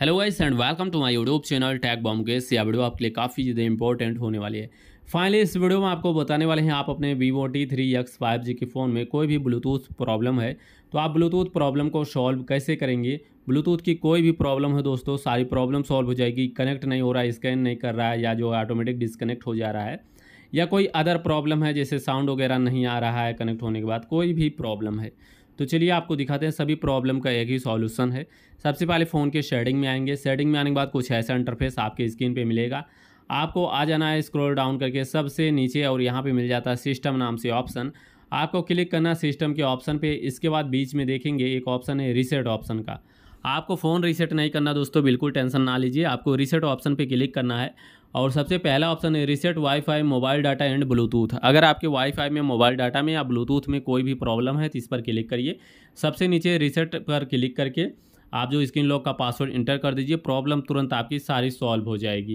hello guys and welcome to my YouTube channel टैग बॉम गेस या वीडियो आपके लिए काफ़ी ज़्यादा इंपॉर्टेंट होने वाली है फाइनली इस वीडियो में आपको बताने वाले हैं आप अपने Vivo T three X five G के फ़ोन में कोई भी ब्लूटूथ प्रॉब्लम है तो आप ब्लूटूथ प्रॉब्लम को सॉल्व कैसे करेंगे ब्लूटूथ की कोई भी प्रॉब्लम है दोस्तों सारी प्रॉब्लम सॉल्व हो जाएगी कनेक्ट नहीं हो रहा है स्कैन नहीं कर रहा है या जो ऑटोमेटिक डिसकनेक्ट हो जा रहा है या कोई अदर प्रॉब्लम है जैसे साउंड वगैरह नहीं आ रहा है कनेक्ट होने के बाद कोई भी प्रॉब्लम है तो चलिए आपको दिखाते हैं सभी प्रॉब्लम का एक ही सॉल्यूशन है सबसे पहले फ़ोन के शेडिंग में आएंगे शेडिंग में आने के बाद कुछ ऐसा इंटरफेस आपके स्क्रीन पे मिलेगा आपको आ जाना है स्क्रॉल डाउन करके सबसे नीचे और यहाँ पे मिल जाता है सिस्टम नाम से ऑप्शन आपको क्लिक करना सिस्टम के ऑप्शन पर इसके बाद बीच में देखेंगे एक ऑप्शन है रिसेट ऑप्शन का आपको फ़ोन रीसेट नहीं करना दोस्तों बिल्कुल टेंशन ना लीजिए आपको रीसेट ऑप्शन पे क्लिक करना है और सबसे पहला ऑप्शन है reset wifi mobile data and Bluetooth अगर आपके वाईफाई में मोबाइल डाटा में या ब्लूटूथ में कोई भी प्रॉब्लम है तो इस पर क्लिक करिए सबसे नीचे रीसेट पर क्लिक करके आप जो स्क्रीन लॉक का पासवर्ड इंटर कर दीजिए प्रॉब्लम तुरंत आपकी सारी सॉल्व हो जाएगी